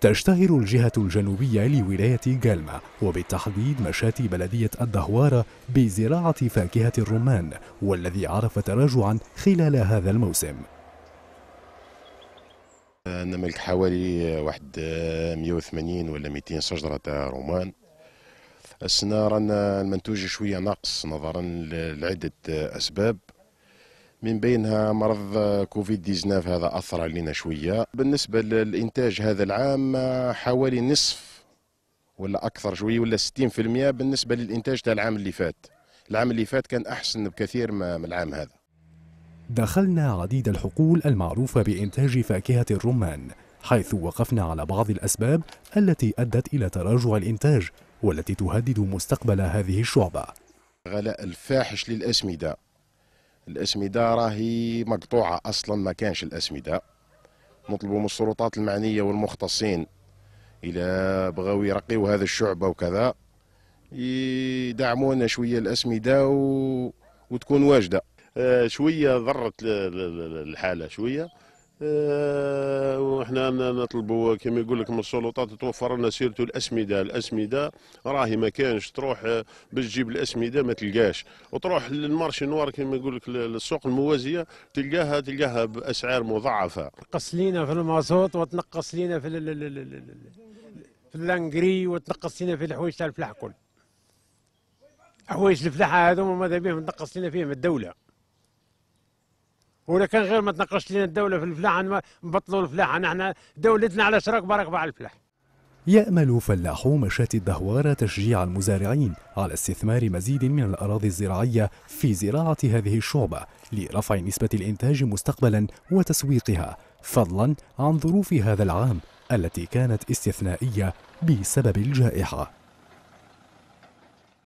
تشتهر الجهة الجنوبية لولاية جالما وبالتحديد مشاتي بلدية الدهوارة بزراعة فاكهة الرمان والذي عرف تراجعا خلال هذا الموسم أنا ملك حوالي واحد 180 ولا 200 شجرة تاع رمان السنة رانا المنتوج شوية ناقص نظرا لعدة أسباب من بينها مرض كوفيد 19 هذا أثر علينا شوية بالنسبة للإنتاج هذا العام حوالي نصف ولا أكثر شوية ولا 60% بالنسبة للإنتاج تاع العام اللي فات العام اللي فات كان أحسن بكثير من العام هذا دخلنا عديد الحقول المعروفة بإنتاج فاكهة الرمان حيث وقفنا على بعض الأسباب التي أدت إلى تراجع الإنتاج والتي تهدد مستقبل هذه الشعبة غلاء الفاحش للأسمدة الاسمده راهي مقطوعه اصلا ما كانش الاسمده نطلبوا من السلطات المعنيه والمختصين الى بغاو يرقيوا هذا الشعبه وكذا يدعمونا شويه الاسمده و... وتكون واجده آه، شويه ضرت الحاله شويه آه، وحنا نطلبوا كما يقول لك من السلطات توفر لنا سيرته الاسمده الاسمده راهي ما كانش تروح باش تجيب الاسمده ما تلقاش وتروح للمارشي نوار كما يقول لك للسوق الموازيه تلقاها تلقاها باسعار مضاعفه تنقص لينا في المازوت وتنقص لينا في في اللانجري وتنقص لينا في الحوايج تاع الفلاح كل حوايج الفلاحه هذوما ماذا بهم تنقص لينا فيهم الدوله ولا كان غير ما تناقش لنا الدوله في الفلاحه نبطلوا الفلاحه نحن دولتنا على شراك راكبه على الفلاح يأمل فلاحو مشاة الدهوارة تشجيع المزارعين على استثمار مزيد من الأراضي الزراعية في زراعة هذه الشعبة لرفع نسبة الإنتاج مستقبلا وتسويقها فضلا عن ظروف هذا العام التي كانت استثنائية بسبب الجائحة